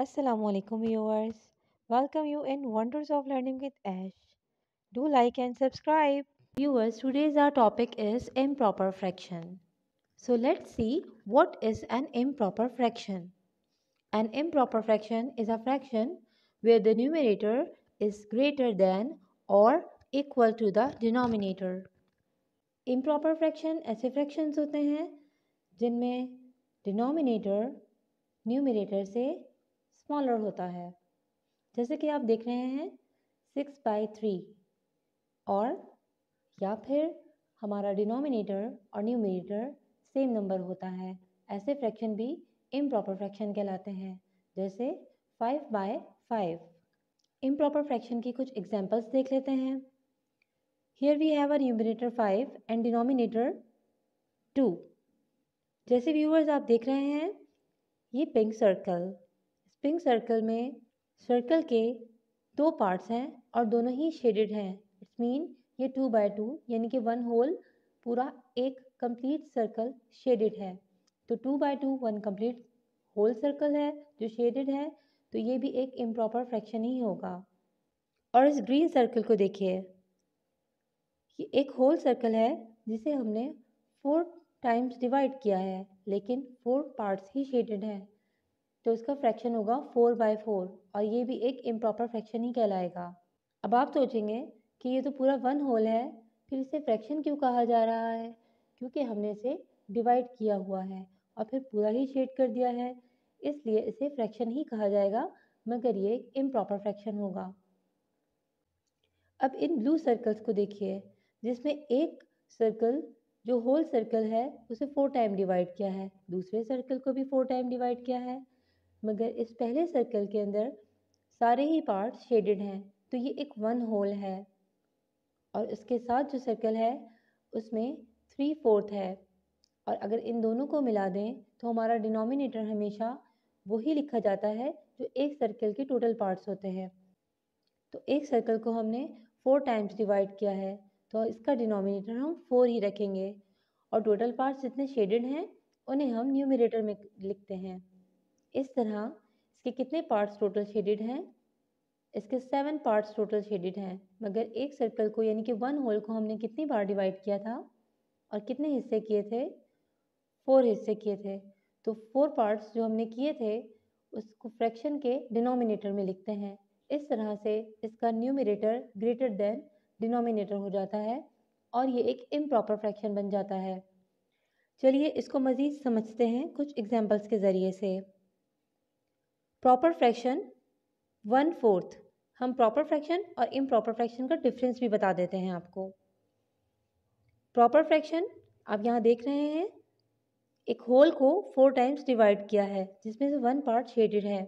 Assalamualaikum viewers. Welcome you in Wonders of Learning with Ash. Do like and subscribe. Viewers, today's our topic is improper fraction. So let's see what is an improper fraction. An improper fraction is a fraction where the numerator is greater than or equal to the denominator. Improper fraction ऐसे fractions होते हैं जिनमें denominator numerator से smaller होता है जैसे कि आप देख रहे हैं सिक्स बाई थ्री और या फिर हमारा डिनोमिनेटर और न्यूमिनेटर सेम नंबर होता है ऐसे फ्रैक्शन भी इम्प्रॉपर फ्रैक्शन कहलाते हैं जैसे five by five improper fraction की कुछ एग्जाम्पल्स देख लेते हैं here we have a numerator five and denominator two जैसे व्यूअर्स आप देख रहे हैं ये पिंक सर्कल पिंक सर्कल में सर्कल के दो पार्ट्स हैं और दोनों ही शेडेड हैं इट्स मीन ये टू बाय टू यानी कि वन होल पूरा एक कंप्लीट सर्कल शेडेड है तो two by two one complete whole circle है जो शेडेड है तो ये भी एक इम्प्रॉपर फ्रैक्शन ही होगा और इस ग्रीन सर्कल को देखिए ये एक होल सर्कल है जिसे हमने फोर टाइम्स डिवाइड किया है लेकिन फोर पार्ट्स ही शेडेड हैं तो इसका फ्रैक्शन होगा फोर बाई फोर और ये भी एक इम्प्रॉपर फ्रैक्शन ही कहलाएगा अब आप सोचेंगे कि ये तो पूरा वन होल है फिर इसे फ्रैक्शन क्यों कहा जा रहा है क्योंकि हमने इसे डिवाइड किया हुआ है और फिर पूरा ही शेड कर दिया है इसलिए इसे फ्रैक्शन ही कहा जाएगा मगर ये एक इम्प्रॉपर फ्रैक्शन होगा अब इन ब्लू सर्कल्स को देखिए जिसमें एक सर्कल जो होल सर्कल है उसे फोर टाइम डिवाइड किया है दूसरे सर्कल को भी फोर टाइम डिवाइड किया है मगर इस पहले सर्कल के अंदर सारे ही पार्ट्स शेडेड हैं तो ये एक वन होल है और इसके साथ जो सर्कल है उसमें थ्री फोर्थ है और अगर इन दोनों को मिला दें तो हमारा डिनोमिनेटर हमेशा वही लिखा जाता है जो एक सर्कल के टोटल पार्ट्स होते हैं तो एक सर्कल को हमने फोर टाइम्स डिवाइड किया है तो इसका डिनोमिनेटर हम फोर ही रखेंगे और टोटल पार्ट्स जितने शेडेड हैं उन्हें हम न्यूमिनेटर में लिखते हैं इस तरह इसके कितने पार्ट्स टोटल शेडिड हैं इसके सेवन पार्ट्स टोटल शेडिड हैं मगर एक सर्कल को यानी कि वन होल को हमने कितनी बार डिवाइड किया था और कितने हिस्से किए थे फोर हिस्से किए थे तो फोर पार्ट्स जो हमने किए थे उसको फ्रैक्शन के डिनोमिनेटर में लिखते हैं इस तरह से इसका न्यूमिनेटर ग्रेटर देन डिनोमिनेटर हो जाता है और ये एक इम्प्रॉपर फ्रैक्शन बन जाता है चलिए इसको मज़ीद समझते हैं कुछ एग्जाम्पल्स के ज़रिए से प्रॉपर फ्रैक्शन वन फोर्थ हम प्रॉपर फ्रैक्शन और इम्प्रॉपर फ्रैक्शन का डिफरेंस भी बता देते हैं आपको प्रॉपर फ्रैक्शन आप यहाँ देख रहे हैं एक होल को फोर टाइम्स डिवाइड किया है जिसमें से वन पार्ट शेडेड है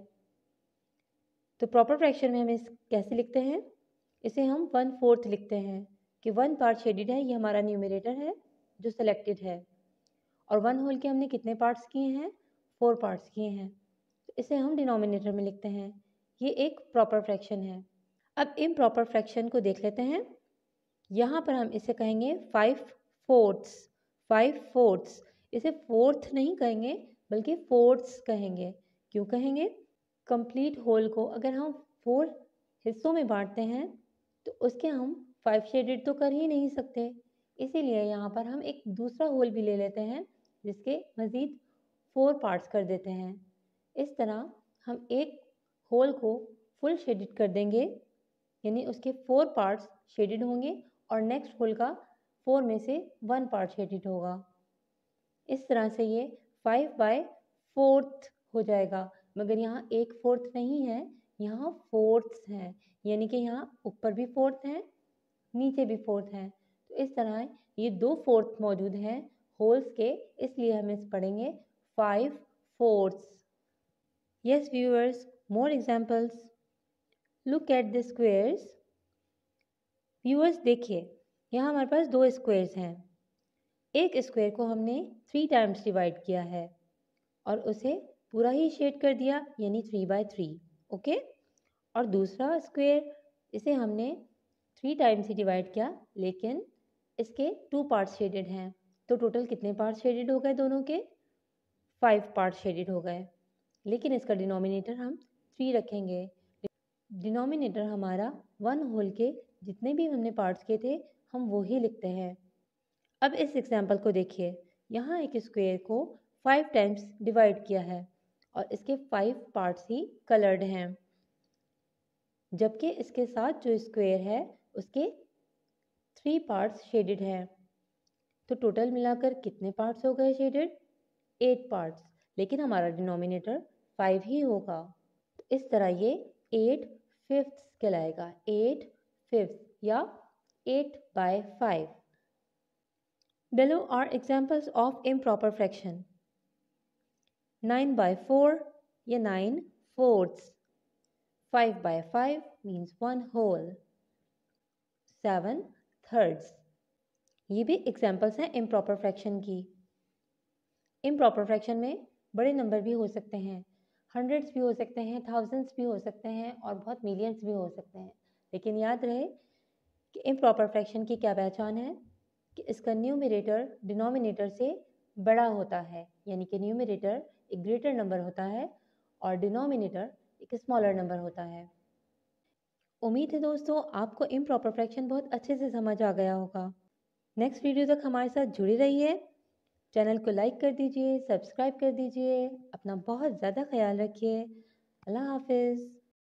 तो प्रॉपर फ्रैक्शन में हम इस कैसे लिखते हैं इसे हम वन फोर्थ लिखते हैं कि वन पार्ट शेडेड है ये हमारा न्यूमिनेटर है जो सेलेक्टेड है और वन होल के हमने कितने पार्ट्स किए हैं फोर पार्ट्स किए हैं इसे हम डिनोमिनेटर में लिखते हैं ये एक प्रॉपर फ्रैक्शन है अब इम प्रॉपर फ्रैक्शन को देख लेते हैं यहाँ पर हम इसे कहेंगे फाइव फोर्थ्स फाइव फोर्थ्स इसे फोर्थ नहीं कहेंगे बल्कि फोर्थ्स कहेंगे क्यों कहेंगे कंप्लीट होल को अगर हम फोर हिस्सों में बांटते हैं तो उसके हम फाइव शेडेड तो कर ही नहीं सकते इसीलिए यहाँ पर हम एक दूसरा होल भी ले लेते हैं जिसके मज़ीद फोर पार्ट्स कर देते हैं इस तरह हम एक होल को फुल शेडिड कर देंगे यानी उसके फोर पार्ट्स शेडिड होंगे और नेक्स्ट होल का फोर में से वन पार्ट शेडिड होगा इस तरह से ये फाइव बाय फोर्थ हो जाएगा मगर यहाँ एक फोर्थ नहीं है यहाँ फोर्थ है यानी कि यहाँ ऊपर भी फोर्थ है नीचे भी फोर्थ है तो इस तरह ये दो फोर्थ मौजूद हैं होल्स के इसलिए हम इस पढ़ेंगे five fourths Yes, viewers, more examples. Look at the squares. Viewers, देखिए यहाँ हमारे पास दो स्क्वायर्स हैं एक स्क्वायर को हमने थ्री टाइम्स डिवाइड किया है और उसे पूरा ही शेड कर दिया यानी थ्री बाय थ्री ओके और दूसरा स्क्वायर इसे हमने थ्री टाइम्स ही डिवाइड किया लेकिन इसके टू पार्ट शेडेड हैं तो टोटल कितने पार्ट शेडेड हो गए दोनों के फाइव पार्ट शेडेड हो गए लेकिन इसका डिनोमिनेटर हम थ्री रखेंगे डिनोमिनेटर हमारा वन होल के जितने भी हमने पार्ट्स के थे हम वो ही लिखते हैं अब इस एग्जाम्पल को देखिए यहाँ एक स्क्वायर को फाइव टाइम्स डिवाइड किया है और इसके फाइव पार्ट्स ही कलर्ड हैं जबकि इसके साथ जो स्क्वायर है उसके थ्री पार्ट्स शेडेड हैं तो टोटल मिलाकर कितने पार्ट्स हो गए शेडेड एट पार्ट्स लेकिन हमारा डिनोमिनेटर फाइव ही होगा तो इस तरह ये एट फिफ्थ कहलाएगा एट फिफ्थ या eight by five below are examples of improper fraction nine by four या nine fourth five by five means one whole seven thirds ये भी एग्जाम्पल्स हैं इम्प्रॉपर फ्रैक्शन की इम्प्रॉपर फ्रैक्शन में बड़े number भी हो सकते हैं हंड्रेड्स भी हो सकते हैं थाउजेंड्स भी हो सकते हैं और बहुत मिलियंस भी हो सकते हैं लेकिन याद रहे कि इम्प्रॉपर फ्रैक्शन की क्या पहचान है कि इसका न्यूमिनेटर डिनोमिनेटर से बड़ा होता है यानी कि न्यूमिनेटर एक ग्रेटर नंबर होता है और डिनोमिनेटर एक स्मॉलर नंबर होता है उम्मीद है दोस्तों आपको इम्प्रॉपर फ्रैक्शन बहुत अच्छे से समझ आ गया होगा नेक्स्ट वीडियो तक हमारे साथ जुड़े रहिए चैनल को लाइक कर दीजिए सब्सक्राइब कर दीजिए अपना बहुत ज़्यादा ख्याल रखिए अल्लाह हाफिज़